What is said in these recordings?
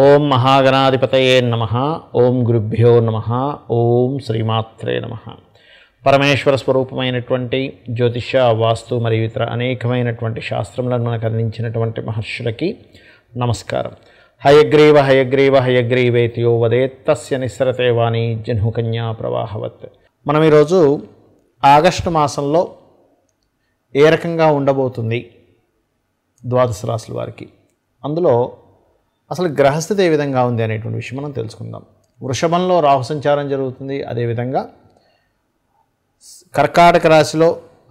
ఓం మహాగణాధిపతయే నమ ఓం గురుభ్యో నమ ఓం శ్రీమాత్రే నమ పరమేశ్వర స్వరూపమైనటువంటి జ్యోతిష వాస్తు మరియు ఇతర అనేకమైనటువంటి శాస్త్రములను మనకు అందించినటువంటి మహర్షులకి నమస్కారం హయగ్రీవ హయగ్రీవ హయగ్రీవేతియో వదేత్తస్య నిస్సరతే వాణి జన్హుకన్యా ప్రవాహవత్ మనం ఈరోజు ఆగస్టు మాసంలో ఏ రకంగా ఉండబోతుంది ద్వాదశ రాశుల వారికి అందులో అసలు గ్రహస్థితి ఏ విధంగా ఉంది అనేటువంటి విషయం మనం తెలుసుకుందాం వృషభంలో రాహు సంచారం జరుగుతుంది అదేవిధంగా కర్కాటక రాశిలో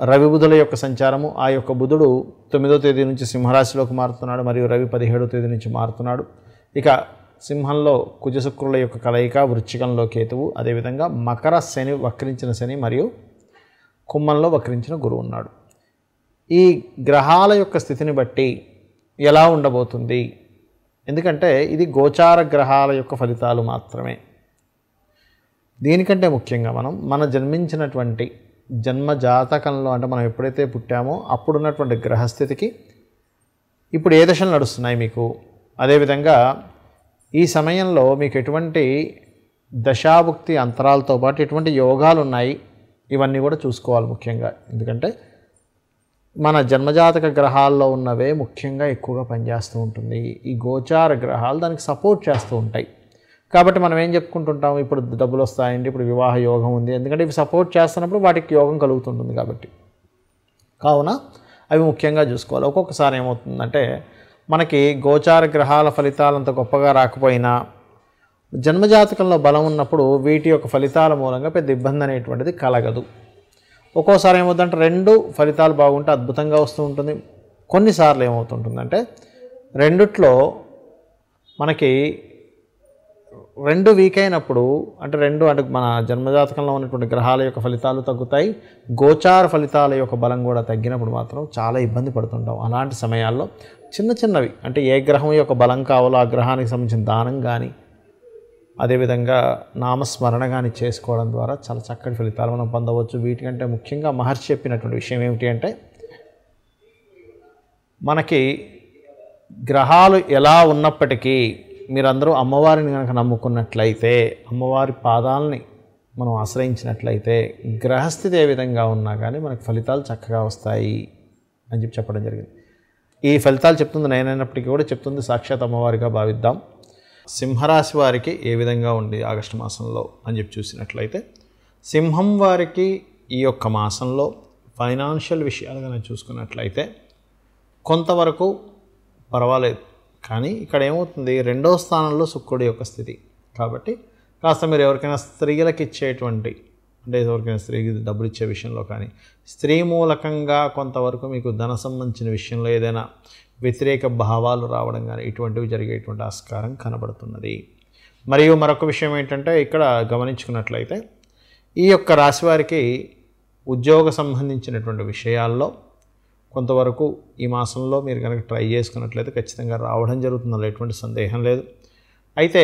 రవి బుధుల యొక్క సంచారము ఆ యొక్క బుధుడు తొమ్మిదో తేదీ నుంచి సింహరాశిలోకి మారుతున్నాడు మరియు రవి పదిహేడో తేదీ నుంచి మారుతున్నాడు ఇక సింహంలో కుజశుక్రుల యొక్క కలయిక వృచ్చికంలో కేతువు అదేవిధంగా మకర శని వక్రించిన శని మరియు కుమ్మంలో వక్రించిన గురువు ఉన్నాడు ఈ గ్రహాల యొక్క స్థితిని బట్టి ఎలా ఉండబోతుంది ఎందుకంటే ఇది గోచార గ్రహాల యొక్క ఫలితాలు మాత్రమే దీనికంటే ముఖ్యంగా మనం మన జన్మించినటువంటి జన్మ జాతకంలో అంటే మనం ఎప్పుడైతే పుట్టామో అప్పుడున్నటువంటి గ్రహస్థితికి ఇప్పుడు ఏ దశలు నడుస్తున్నాయి మీకు అదేవిధంగా ఈ సమయంలో మీకు ఎటువంటి దశాభుక్తి అంతరాలతో పాటు ఎటువంటి యోగాలు ఉన్నాయి ఇవన్నీ కూడా చూసుకోవాలి ముఖ్యంగా ఎందుకంటే మన జన్మజాతక గ్రహాల్లో ఉన్నవే ముఖ్యంగా ఎక్కువగా పనిచేస్తూ ఉంటుంది ఈ గోచార గ్రహాలు దానికి సపోర్ట్ చేస్తూ ఉంటాయి కాబట్టి మనం ఏం చెప్పుకుంటుంటాం ఇప్పుడు డబ్బులు వస్తాయండి ఇప్పుడు వివాహ యోగం ఉంది ఎందుకంటే ఇవి సపోర్ట్ చేస్తున్నప్పుడు వాటికి యోగం కలుగుతుంటుంది కాబట్టి కావున అవి ముఖ్యంగా చూసుకోవాలి ఒక్కొక్కసారి ఏమవుతుందంటే మనకి గోచార గ్రహాల ఫలితాలు అంత గొప్పగా రాకపోయినా జన్మజాతకంలో బలం ఉన్నప్పుడు వీటి యొక్క ఫలితాల మూలంగా పెద్ద ఇబ్బంది అనేటువంటిది కలగదు ఒక్కోసారి ఏమవుతుందంటే రెండు ఫలితాలు బాగుంటే అద్భుతంగా వస్తూ ఉంటుంది కొన్నిసార్లు ఏమవుతుంటుందంటే రెండిట్లో మనకి రెండు వీక్ అయినప్పుడు అంటే రెండు అంటే మన జన్మజాతకంలో ఉన్నటువంటి గ్రహాల యొక్క ఫలితాలు తగ్గుతాయి గోచార ఫలితాల యొక్క బలం కూడా తగ్గినప్పుడు మాత్రం చాలా ఇబ్బంది పడుతుంటాం అలాంటి సమయాల్లో చిన్న చిన్నవి అంటే ఏ గ్రహం యొక్క బలం కావాలో ఆ గ్రహానికి సంబంధించిన దానం కానీ అదేవిధంగా నామస్మరణ కానీ చేసుకోవడం ద్వారా చాలా చక్కటి ఫలితాలు మనం పొందవచ్చు వీటికంటే ముఖ్యంగా మహర్షి చెప్పినటువంటి విషయం ఏమిటి అంటే మనకి గ్రహాలు ఎలా ఉన్నప్పటికీ మీరందరూ అమ్మవారిని కనుక నమ్ముకున్నట్లయితే అమ్మవారి పాదాలని మనం ఆశ్రయించినట్లయితే గ్రహస్థితి ఏ విధంగా ఉన్నా కానీ మనకు ఫలితాలు చక్కగా వస్తాయి అని చెప్పి చెప్పడం జరిగింది ఈ ఫలితాలు చెప్తుంది నేనైనప్పటికీ కూడా చెప్తుంది సాక్షాత్ అమ్మవారిగా భావిద్దాం సింహరాశి వారికి ఏ విధంగా ఉంది ఆగస్టు మాసంలో అని చెప్పి చూసినట్లయితే సింహం వారికి ఈ యొక్క మాసంలో ఫైనాన్షియల్ విషయాలు కనుక చూసుకున్నట్లయితే కొంతవరకు పర్వాలేదు కానీ ఇక్కడ ఏమవుతుంది రెండో స్థానంలో శుక్రుడి యొక్క స్థితి కాబట్టి కాస్త మీరు ఎవరికైనా స్త్రీలకు ఇచ్చేటువంటి అంటే ఎవరికైనా స్త్రీకి డబ్బులు ఇచ్చే విషయంలో కానీ స్త్రీ మూలకంగా కొంతవరకు మీకు ధన సంబంధించిన విషయంలో ఏదైనా వ్యతిరేక భావాలు రావడం కానీ ఇటువంటివి జరిగేటువంటి ఆస్కారం కనబడుతున్నది మరియు మరొక విషయం ఏంటంటే ఇక్కడ గమనించుకున్నట్లయితే ఈ యొక్క రాశివారికి ఉద్యోగ సంబంధించినటువంటి విషయాల్లో కొంతవరకు ఈ మాసంలో మీరు కనుక ట్రై చేసుకున్నట్లయితే ఖచ్చితంగా రావడం జరుగుతుంది ఎటువంటి సందేహం లేదు అయితే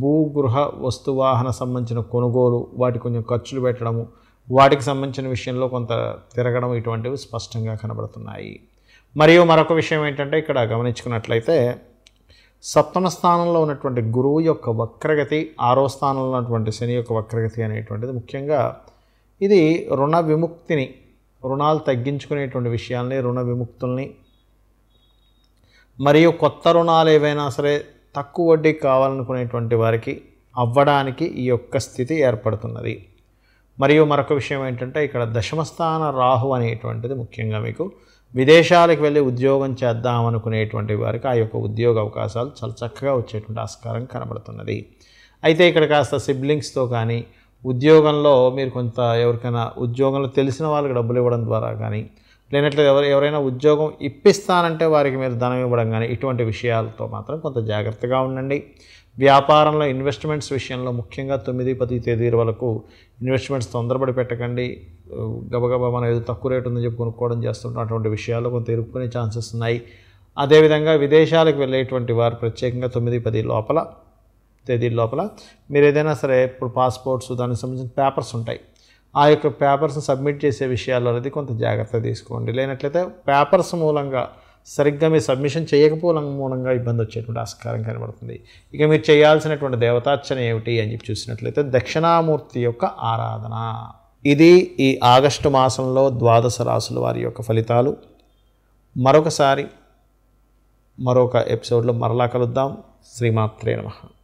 భూగృహ వస్తువాహన సంబంధించిన కొనుగోలు వాటి కొంచెం ఖర్చులు పెట్టడము వాటికి సంబంధించిన విషయంలో కొంత తిరగడం ఇటువంటివి స్పష్టంగా కనబడుతున్నాయి మరియు మరొక విషయం ఏంటంటే ఇక్కడ గమనించుకున్నట్లయితే సప్తమ స్థానంలో ఉన్నటువంటి గురువు యొక్క వక్రగతి ఆరో స్థానంలో ఉన్నటువంటి శని యొక్క వక్రగతి అనేటువంటిది ముఖ్యంగా ఇది రుణ విముక్తిని రుణాలు తగ్గించుకునేటువంటి విషయాల్ని రుణ విముక్తుల్ని మరియు కొత్త రుణాలు ఏవైనా సరే తక్కువ వడ్డీ కావాలనుకునేటువంటి వారికి అవ్వడానికి ఈ యొక్క స్థితి ఏర్పడుతున్నది మరియు మరొక విషయం ఏంటంటే ఇక్కడ దశమస్థాన రాహు అనేటువంటిది ముఖ్యంగా మీకు విదేశాలకు వెళ్ళి ఉద్యోగం చేద్దామనుకునేటువంటి వారికి ఆ యొక్క ఉద్యోగ అవకాశాలు చాలా చక్కగా వచ్చేటువంటి ఆస్కారం కనబడుతున్నది అయితే ఇక్కడ కాస్త సిబ్లింగ్స్తో కానీ ఉద్యోగంలో మీరు కొంత ఎవరికైనా ఉద్యోగంలో తెలిసిన వాళ్ళకి డబ్బులు ఇవ్వడం ద్వారా కానీ లేనట్లేదు ఎవరు ఎవరైనా ఉద్యోగం ఇప్పిస్తానంటే వారికి మీరు ధనం ఇవ్వడం కానీ ఇటువంటి విషయాలతో మాత్రం కొంత జాగ్రత్తగా ఉండండి వ్యాపారంలో ఇన్వెస్ట్మెంట్స్ విషయంలో ముఖ్యంగా తొమ్మిది పది తేదీ వరకు ఇన్వెస్ట్మెంట్స్ తొందరపడి పెట్టకండి గబగబా మనం ఏదో తక్కువ రేటు ఉందని చెప్పి కొనుక్కోవడం చేస్తుంటాం అటువంటి విషయాల్లో కొంత ఇరుక్కునే ఛాన్సెస్ ఉన్నాయి అదేవిధంగా విదేశాలకు వెళ్ళేటువంటి వారు ప్రత్యేకంగా తొమ్మిది పది లోపల తేదీ లోపల మీరు ఏదైనా సరే ఇప్పుడు పాస్పోర్ట్స్ దానికి సంబంధించిన పేపర్స్ ఉంటాయి ఆ యొక్క పేపర్స్ని సబ్మిట్ చేసే విషయాల్లో అనేది కొంత జాగ్రత్త తీసుకోండి లేనట్లయితే పేపర్స్ మూలంగా సరిగ్గా మీరు సబ్మిషన్ చేయకపోవడం మూలంగా ఇబ్బంది వచ్చేటువంటి ఆస్కారం కనబడుతుంది ఇక మీరు చేయాల్సినటువంటి దేవతార్చన ఏమిటి అని చెప్పి చూసినట్లయితే దక్షిణామూర్తి యొక్క ఆరాధన ఇది ఈ ఆగస్టు మాసంలో ద్వాదశ రాసుల వారి యొక్క ఫలితాలు మరొకసారి మరొక ఎపిసోడ్లో మరలా కలుద్దాం శ్రీమాత్రే నమ